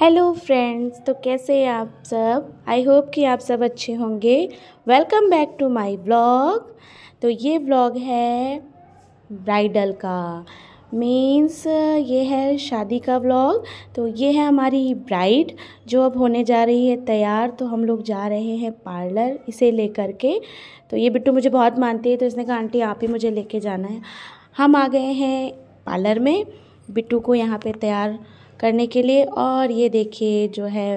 hello friends तो कैसे हैं आप सब आई होप कि आप सब अच्छे होंगे welcome back to my blog तो ये ब्लॉग है ब्राइडल का मीन्स ये है शादी का ब्लॉग तो ये है हमारी ब्राइड जो अब होने जा रही है तैयार तो हम लोग जा रहे हैं पार्लर इसे लेकर के तो ये बिट्टू मुझे बहुत मानती है तो इसने कहा आंटी आप ही मुझे लेके जाना है हम आ गए हैं पार्लर में बिट्टू को यहाँ पे तैयार करने के लिए और ये देखिए जो है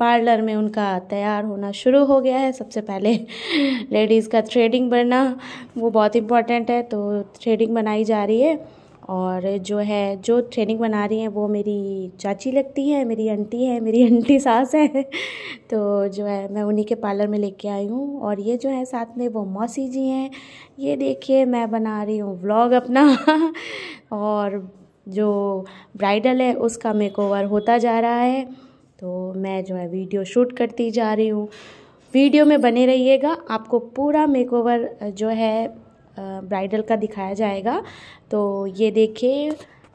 पार्लर में उनका तैयार होना शुरू हो गया है सबसे पहले लेडीज़ का थ्रेडिंग बनना वो बहुत इम्पॉर्टेंट है तो थ्रेडिंग बनाई जा रही है और जो है जो ट्रेनिंग बना रही हैं वो मेरी चाची लगती है मेरी आंटी है मेरी आंटी सास है तो जो है मैं उन्हीं के पार्लर में लेके आई हूँ और ये जो है साथ में वो मौसी जी हैं ये देखिए मैं बना रही हूँ व्लॉग अपना और जो ब्राइडल है उसका मेकओवर होता जा रहा है तो मैं जो है वीडियो शूट करती जा रही हूँ वीडियो में बने रहिएगा आपको पूरा मेकओवर जो है ब्राइडल का दिखाया जाएगा तो ये देखिए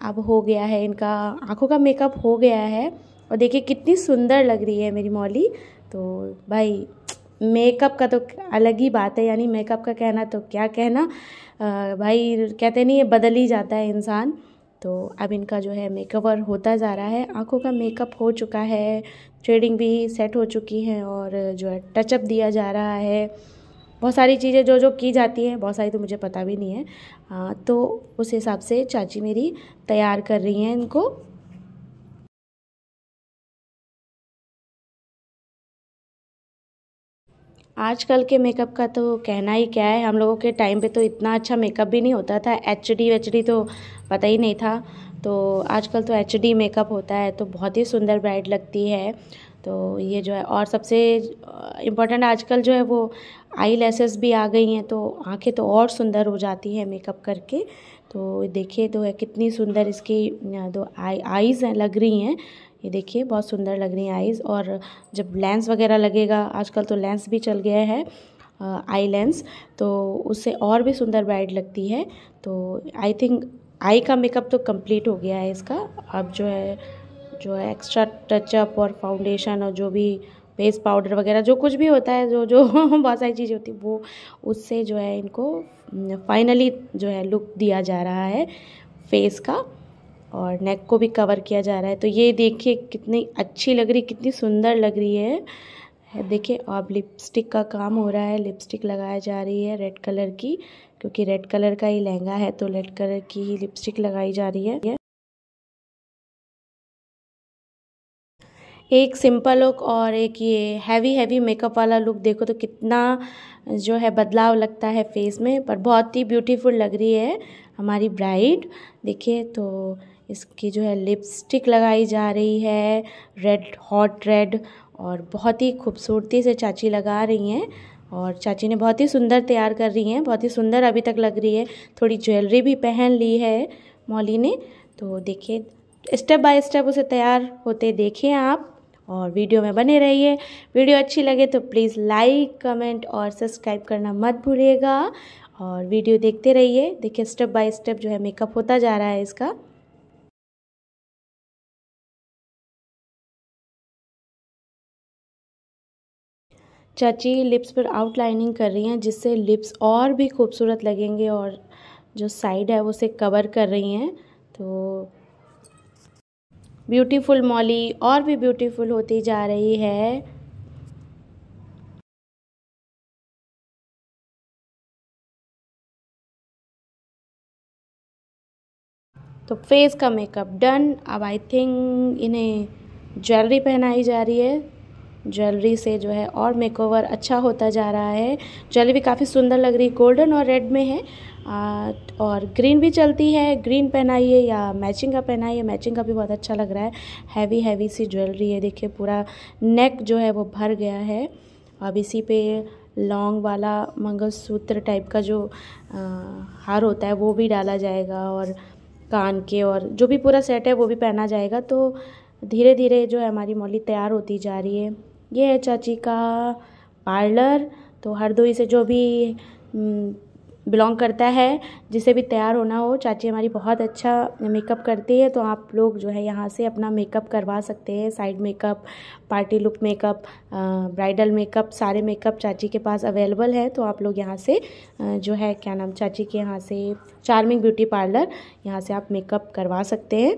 अब हो गया है इनका आँखों का मेकअप हो गया है और देखिए कितनी सुंदर लग रही है मेरी मौली तो भाई मेकअप का तो अलग ही बात है यानी मेकअप का कहना तो क्या कहना आ, भाई कहते नहीं ये बदल ही जाता है इंसान तो अब इनका जो है मेकअवर होता जा रहा है आंखों का मेकअप हो चुका है थ्रेडिंग भी सेट हो चुकी है और जो है टचअप दिया जा रहा है बहुत सारी चीज़ें जो जो की जाती हैं बहुत सारी तो मुझे पता भी नहीं है आ, तो उस हिसाब से चाची मेरी तैयार कर रही हैं इनको आजकल के मेकअप का तो कहना ही क्या है हम लोगों के टाइम पे तो इतना अच्छा मेकअप भी नहीं होता था एच डी डी तो पता ही नहीं था तो आजकल तो एच डी मेकअप होता है तो बहुत ही सुंदर ब्राइड लगती है तो ये जो है और सबसे इम्पोर्टेंट आजकल जो है वो आई लेसेस भी आ गई हैं तो आंखें तो और सुंदर हो जाती हैं मेकअप करके तो देखिए तो है कितनी सुंदर इसकी दो आई आईज़ हैं लग रही हैं ये देखिए बहुत सुंदर लग रही है आईज़ और जब लेंस वगैरह लगेगा आजकल तो लेंस भी चल गया है आई लेंस तो उससे और भी सुंदर ब्राइड लगती है तो आई थिंक आई का मेकअप तो कंप्लीट हो गया है इसका अब जो है जो है एक्स्ट्रा टचअप और फाउंडेशन और जो भी फेस पाउडर वगैरह जो कुछ भी होता है जो जो बहुत सारी चीज़ें होती वो उससे जो है इनको फाइनली जो है लुक दिया जा रहा है फेस का और नेक को भी कवर किया जा रहा है तो ये देखिए कितनी अच्छी लग रही कितनी सुंदर लग रही है देखिए अब लिपस्टिक का काम हो रहा है लिपस्टिक लगाया जा रही है रेड कलर की क्योंकि रेड कलर का ही लहंगा है तो रेड कलर की ही लिपस्टिक लगाई जा रही है एक सिंपल लुक और एक ये हैवी हैवी मेकअप वाला लुक देखो तो कितना जो है बदलाव लगता है फेस में पर बहुत ही ब्यूटीफुल लग रही है हमारी ब्राइड देखिए तो इसकी जो है लिपस्टिक लगाई जा रही है रेड हॉट रेड और बहुत ही खूबसूरती से चाची लगा रही हैं और चाची ने बहुत ही सुंदर तैयार कर रही हैं बहुत ही सुंदर अभी तक लग रही है थोड़ी ज्वेलरी भी पहन ली है मौली ने तो देखिए स्टेप बाय स्टेप उसे तैयार होते देखें आप और वीडियो में बने रहिए वीडियो अच्छी लगे तो प्लीज़ लाइक कमेंट और सब्सक्राइब करना मत भूलिएगा और वीडियो देखते रहिए देखिए स्टेप बाय स्टेप जो है मेकअप होता जा रहा है इसका चाची लिप्स पर आउटलाइनिंग कर रही हैं जिससे लिप्स और भी खूबसूरत लगेंगे और जो साइड है उसे कवर कर रही हैं तो ब्यूटीफुल मॉली और भी ब्यूटीफुल होती जा रही है तो फेस का मेकअप डन अब आई थिंक इन्हें ज्वेलरी पहनाई जा रही है ज्वेलरी से जो है और मेकओवर अच्छा होता जा रहा है ज्वेलरी भी काफ़ी सुंदर लग रही है गोल्डन और रेड में है आ, और ग्रीन भी चलती है ग्रीन पहनाइए या मैचिंग का पहनाइए मैचिंग का भी बहुत अच्छा लग रहा है हैवी हैवी सी ज्वेलरी है देखिए पूरा नेक जो है वो भर गया है अब इसी पे लॉन्ग वाला मंगलसूत्र टाइप का जो आ, हार होता है वो भी डाला जाएगा और कान के और जो भी पूरा सेट है वो भी पहना जाएगा तो धीरे धीरे जो है हमारी मौली तैयार होती जा रही है ये है चाची का पार्लर तो हरदोई से जो भी बिलोंग करता है जिसे भी तैयार होना हो चाची हमारी बहुत अच्छा मेकअप करती है तो आप लोग जो है यहाँ से अपना मेकअप करवा सकते हैं side makeup party look makeup bridal makeup सारे मेकअप चाची के पास अवेलेबल है तो आप लोग यहाँ से जो है क्या नाम चाची के यहाँ से चार्मिंग ब्यूटी पार्लर यहाँ से आप मेकअप करवा सकते हैं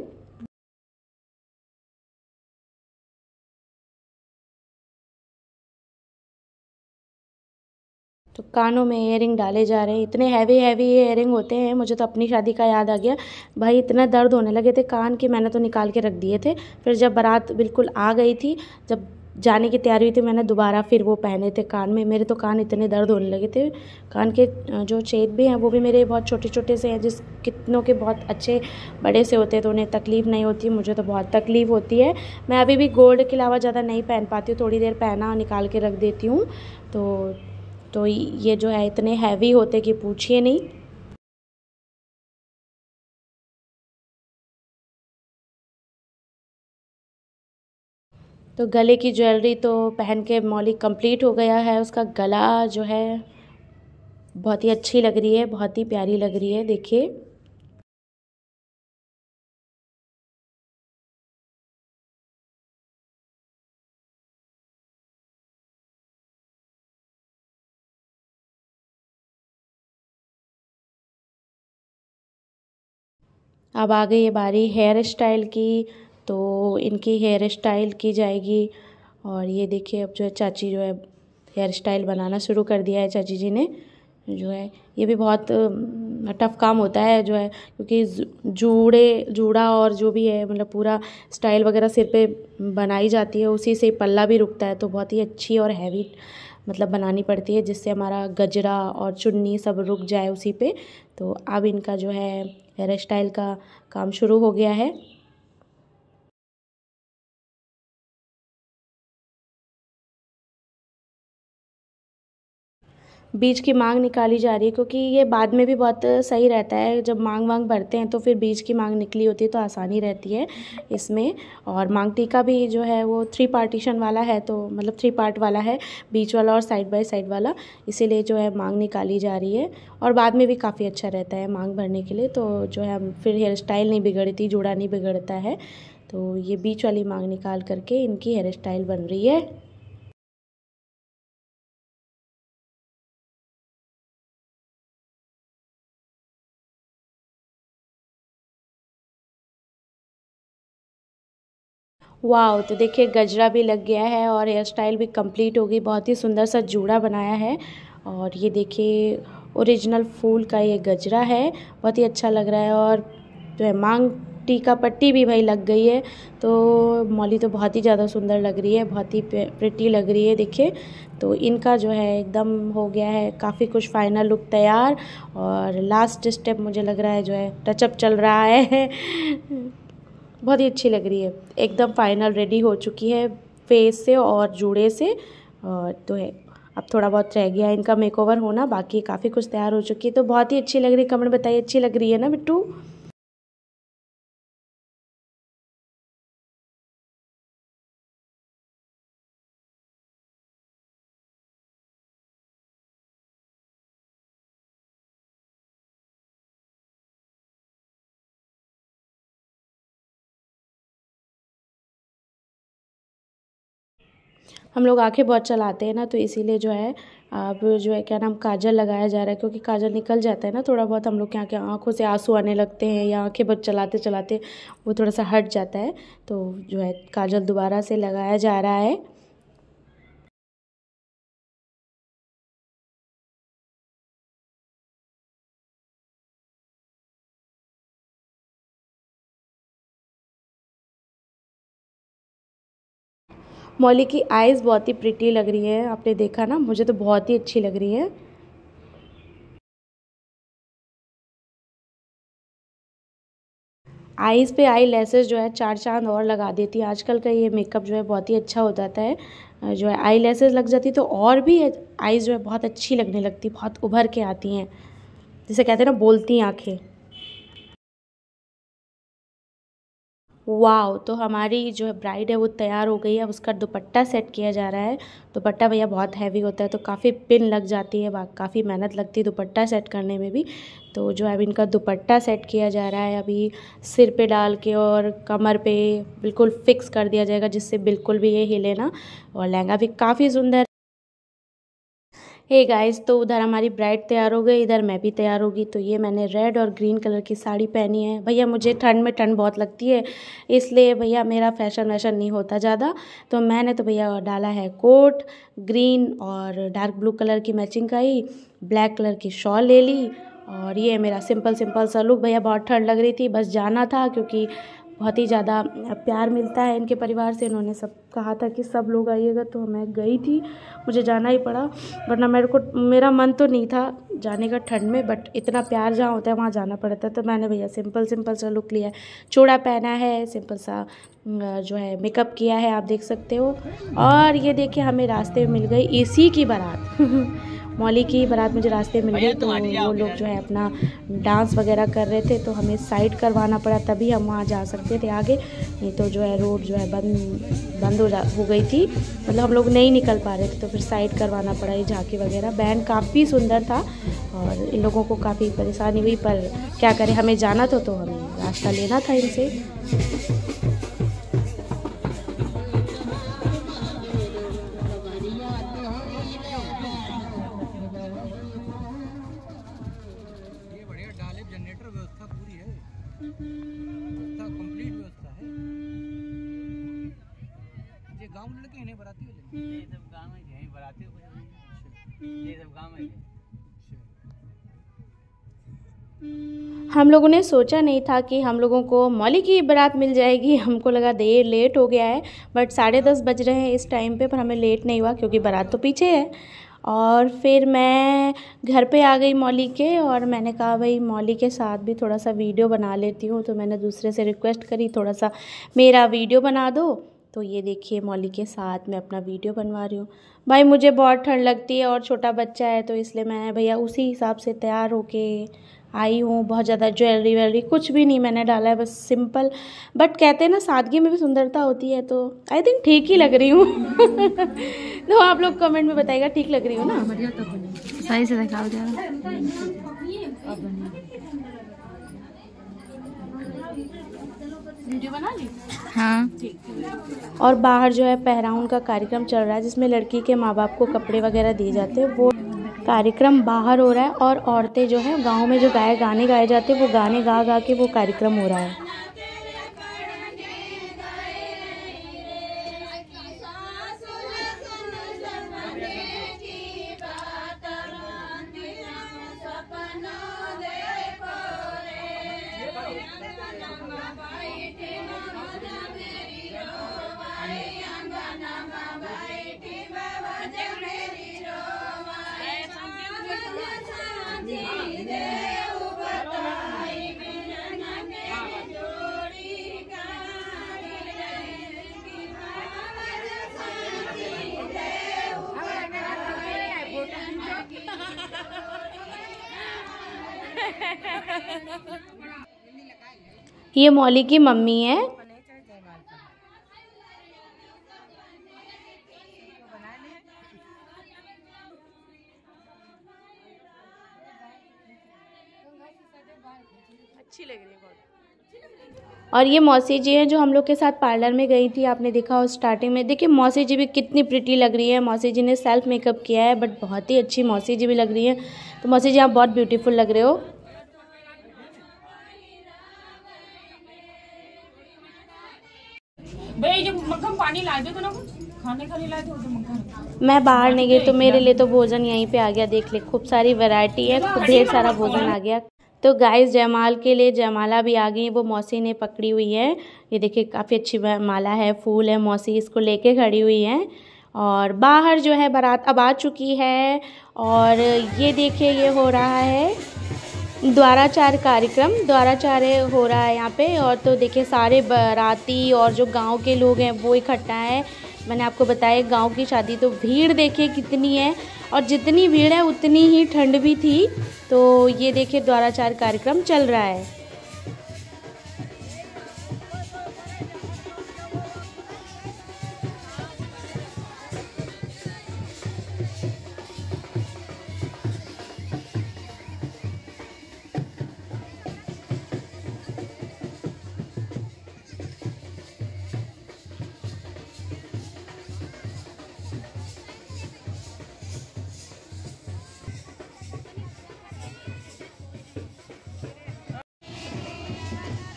तो कानों में एयरिंग डाले जा रहे हैं इतने हैवी हैवी ये एयरिंग होते हैं मुझे तो अपनी शादी का याद आ गया भाई इतना दर्द होने लगे थे कान के मैंने तो निकाल के रख दिए थे फिर जब बारात बिल्कुल आ गई थी जब जाने की तैयारी हुई थी मैंने दोबारा फिर वो पहने थे कान में मेरे तो कान इतने दर्द होने लगे थे कान के जो छेद भी हैं वो भी मेरे बहुत छोटे छोटे से हैं जिस कितनों के बहुत अच्छे बड़े से होते हैं तो उन्हें तकलीफ़ नहीं होती मुझे तो बहुत तकलीफ़ होती है मैं अभी भी गोल्ड के अलावा ज़्यादा नहीं पहन पाती हूँ थोड़ी देर पहना निकाल के रख देती हूँ तो तो ये जो है इतने हैवी होते कि पूछिए नहीं तो गले की ज्वेलरी तो पहन के मौलिक कंप्लीट हो गया है उसका गला जो है बहुत ही अच्छी लग रही है बहुत ही प्यारी लग रही है देखिए अब आ गई है बारी हेयर स्टाइल की तो इनकी हेयर स्टाइल की जाएगी और ये देखिए अब जो है चाची जो है हेयर स्टाइल बनाना शुरू कर दिया है चाची जी ने जो है ये भी बहुत टफ काम होता है जो है क्योंकि जूड़े जूड़ा और जो भी है मतलब पूरा स्टाइल वगैरह सिर पे बनाई जाती है उसी से पल्ला भी रुकता है तो बहुत ही अच्छी और हैवी मतलब बनानी पड़ती है जिससे हमारा गजरा और चुन्नी सब रुक जाए उसी पे तो अब इनका जो है हेयर स्टाइल का काम शुरू हो गया है बीज की मांग निकाली जा रही है क्योंकि ये बाद में भी बहुत सही रहता है जब मांग वांग भरते हैं तो फिर बीज की मांग निकली होती है तो आसानी रहती है इसमें और मांग टीका भी जो है वो थ्री पार्टीशन वाला है तो मतलब थ्री पार्ट वाला है बीच वाला और साइड बाय साइड वाला इसीलिए जो है मांग निकाली जा रही है और बाद में भी काफ़ी अच्छा रहता है मांग भरने के लिए तो जो है फिर हेयर स्टाइल नहीं बिगड़ती जुड़ा नहीं बिगड़ता है तो ये बीच वाली मांग निकाल करके इनकी हेयर स्टाइल बन रही है वाह तो देखिए गजरा भी लग गया है और हेयर स्टाइल भी कंप्लीट हो गई बहुत ही सुंदर सा जूड़ा बनाया है और ये देखिए ओरिजिनल फूल का ये गजरा है बहुत ही अच्छा लग रहा है और जो है मांग टीका पट्टी भी भाई लग गई है तो मौली तो बहुत ही ज़्यादा सुंदर लग रही है बहुत ही प्रिटी लग रही है देखिए तो इनका जो है एकदम हो गया है काफ़ी कुछ फाइनल लुक तैयार और लास्ट स्टेप मुझे लग रहा है जो है टचअप चल रहा है बहुत ही अच्छी लग रही है एकदम फाइनल रेडी हो चुकी है फेस से और जूड़े से और तो है अब थोड़ा बहुत रह गया इनका मेकओवर होना बाकी काफ़ी कुछ तैयार हो चुकी है तो बहुत ही अच्छी लग रही है कमेंट बताइए अच्छी लग रही है ना बिट्टू हम लोग आंखें बहुत चलाते हैं ना तो इसीलिए जो है अब जो है क्या नाम काजल लगाया जा रहा है क्योंकि काजल निकल जाता है ना थोड़ा बहुत हम लोग के आँखें आँखों से आंसू आने लगते हैं या आँखें बहुत चलाते चलाते वो थोड़ा सा हट जाता है तो जो है काजल दोबारा से लगाया जा रहा है मौली की आइज़ बहुत ही प्रिटी लग रही है आपने देखा ना मुझे तो बहुत ही अच्छी लग रही है आईज़ पे आई लेसेस जो है चार चांद और लगा देती है आजकल का ये मेकअप जो है बहुत ही अच्छा हो जाता है जो है आई लेसेस लग जाती तो और भी आईज़ जो है बहुत अच्छी लगने लगती बहुत उभर के आती हैं जिसे कहते हैं ना बोलती आँखें वाओ तो हमारी जो है ब्राइड है वो तैयार हो गई है अब उसका दुपट्टा सेट किया जा रहा है दुपट्टा भैया बहुत हैवी होता है तो काफ़ी पिन लग जाती है काफ़ी मेहनत लगती है दुपट्टा सेट करने में भी तो जो है अभी इनका दुपट्टा सेट किया जा रहा है अभी सिर पे डाल के और कमर पे बिल्कुल फिक्स कर दिया जाएगा जिससे बिल्कुल भी ये हिले ना और लहंगा भी काफ़ी सुंदर हे गाइस तो उधर हमारी ब्राइड तैयार हो गई इधर मैं भी तैयार होगी तो ये मैंने रेड और ग्रीन कलर की साड़ी पहनी है भैया मुझे ठंड में ठंड बहुत लगती है इसलिए भैया मेरा फैशन वैशन नहीं होता ज़्यादा तो मैंने तो भैया डाला है कोट ग्रीन और डार्क ब्लू कलर की मैचिंग का ही ब्लैक कलर की शॉल ले ली और ये मेरा सिंपल सिंपल सा लुक भैया बहुत ठंड लग रही थी बस जाना था क्योंकि बहुत ही ज़्यादा प्यार मिलता है इनके परिवार से इन्होंने सब कहा था कि सब लोग आइएगा तो मैं गई थी मुझे जाना ही पड़ा वरना मेरे को मेरा मन तो नहीं था जाने का ठंड में बट इतना प्यार जहाँ होता है वहाँ जाना पड़ता है तो मैंने भैया सिंपल सिंपल सा लुक लिया है चूड़ा पहना है सिंपल सा जो है मेकअप किया है आप देख सकते हो और ये देखिए हमें रास्ते में मिल गई इसी की बारात मौली की बारात मुझे रास्ते में मिली तो वो लोग जो है अपना डांस वगैरह कर रहे थे तो हमें साइड करवाना पड़ा तभी हम वहाँ जा सकते थे आगे नहीं तो जो है रोड जो है बंद बंद हो जा हो गई थी मतलब हम लोग नहीं निकल पा रहे थे तो फिर साइड करवाना पड़ा ये झाके वगैरह बैंड काफ़ी सुंदर था और इन लोगों को काफ़ी परेशानी हुई पर क्या करें हमें जाना था तो हमें रास्ता लेना था इनसे हम लोगों ने सोचा नहीं था कि हम लोगों को मौली की बारात मिल जाएगी हमको लगा देर लेट हो गया है बट साढ़े दस बज रहे हैं इस टाइम पे पर हमें लेट नहीं हुआ क्योंकि बारात तो पीछे है और फिर मैं घर पे आ गई मौली के और मैंने कहा भाई मौली के साथ भी थोड़ा सा वीडियो बना लेती हूँ तो मैंने दूसरे से रिक्वेस्ट करी थोड़ा सा मेरा वीडियो बना दो तो ये देखिए मौली के साथ मैं अपना वीडियो बनवा रही हूँ भाई मुझे बहुत ठंड लगती है और छोटा बच्चा है तो इसलिए मैं भैया उसी हिसाब से तैयार होके आई हूँ बहुत ज़्यादा ज्वेलरी वेलरी कुछ भी नहीं मैंने डाला है बस सिंपल बट कहते हैं ना सादगी में भी सुंदरता होती है तो आई थिंक ठीक ही लग रही हूँ तो आप लोग कमेंट में बताइएगा ठीक लग रही हूँ ना सही तो से दिखाओ हाँ और बाहर जो है पहराउन का कार्यक्रम चल रहा है जिसमें लड़की के माँ बाप को कपड़े वगैरह दिए जाते हैं वो कार्यक्रम बाहर हो रहा है और औरतें जो है गांव में जो गाए गाने गाए जाते हैं वो गाने गा गा के वो कार्यक्रम हो रहा है ये मौली की मम्मी है अच्छी लग रही है और ये मौसी जी हैं जो हम लोग के साथ पार्लर में गई थी आपने देखा हो स्टार्टिंग में देखिए मौसी जी भी कितनी प्रिटी लग रही है मौसी जी ने सेल्फ मेकअप किया है बट बहुत ही अच्छी मौसी जी भी लग रही है तो मौसी जी आप बहुत ब्यूटीफुल लग रहे हो पानी ला दे तो ना खाने खाने ला दे तो मैं बाहर नहीं गई तो मेरे लिए तो भोजन यहीं पे आ गया देख ले खूब सारी वैरायटी है ढेर सारा भोजन आ गया तो गाइस जयमाल के लिए जयमाला भी आ गई है वो मौसी ने पकड़ी हुई है ये देखिए काफ़ी अच्छी माला है फूल है मौसी इसको लेके खड़ी हुई है और बाहर जो है बारात अब आ चुकी है और ये देखिए ये हो रहा है द्वाराचार कार्यक्रम द्वाराचार्य हो रहा है यहाँ पे और तो देखिए सारे बाराती और जो गांव के लोग हैं वो इकट्ठा है मैंने आपको बताया गांव की शादी तो भीड़ देखिए कितनी है और जितनी भीड़ है उतनी ही ठंड भी थी तो ये देखिए द्वाराचार कार्यक्रम चल रहा है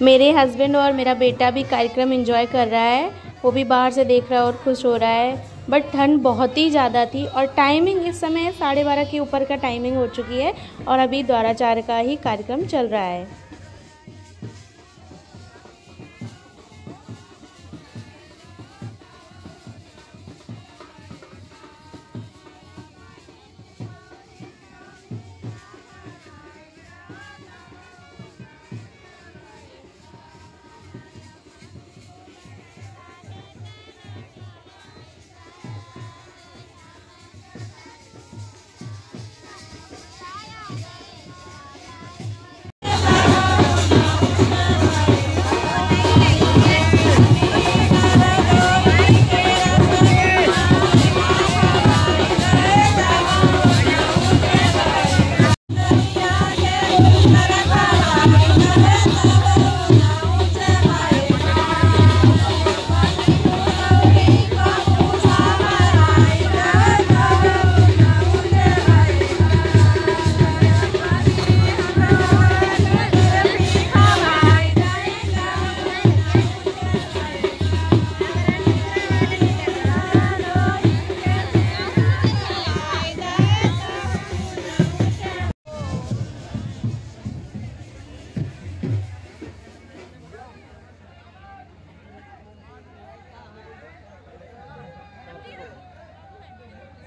मेरे हस्बैंड और मेरा बेटा भी कार्यक्रम इन्जॉय कर रहा है वो भी बाहर से देख रहा है और खुश हो रहा है बट ठंड बहुत ही ज़्यादा थी और टाइमिंग इस समय साढ़े बारह के ऊपर का टाइमिंग हो चुकी है और अभी द्वाराचार का ही कार्यक्रम चल रहा है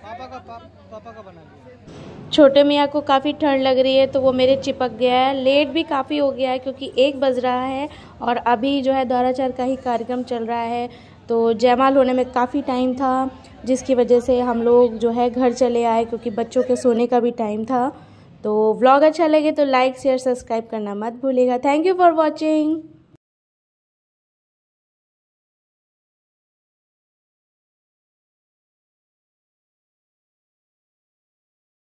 पापा का पापा का बना लिया छोटे मियाँ को काफ़ी ठंड लग रही है तो वो मेरे चिपक गया है लेट भी काफ़ी हो गया है क्योंकि एक बज रहा है और अभी जो है दौराचार का ही कार्यक्रम चल रहा है तो जयमाल होने में काफ़ी टाइम था जिसकी वजह से हम लोग जो है घर चले आए क्योंकि बच्चों के सोने का भी टाइम था तो व्लॉग अच्छा लगे तो लाइक शेयर सब्सक्राइब करना मत भूलिएगा थैंक यू फॉर वॉचिंग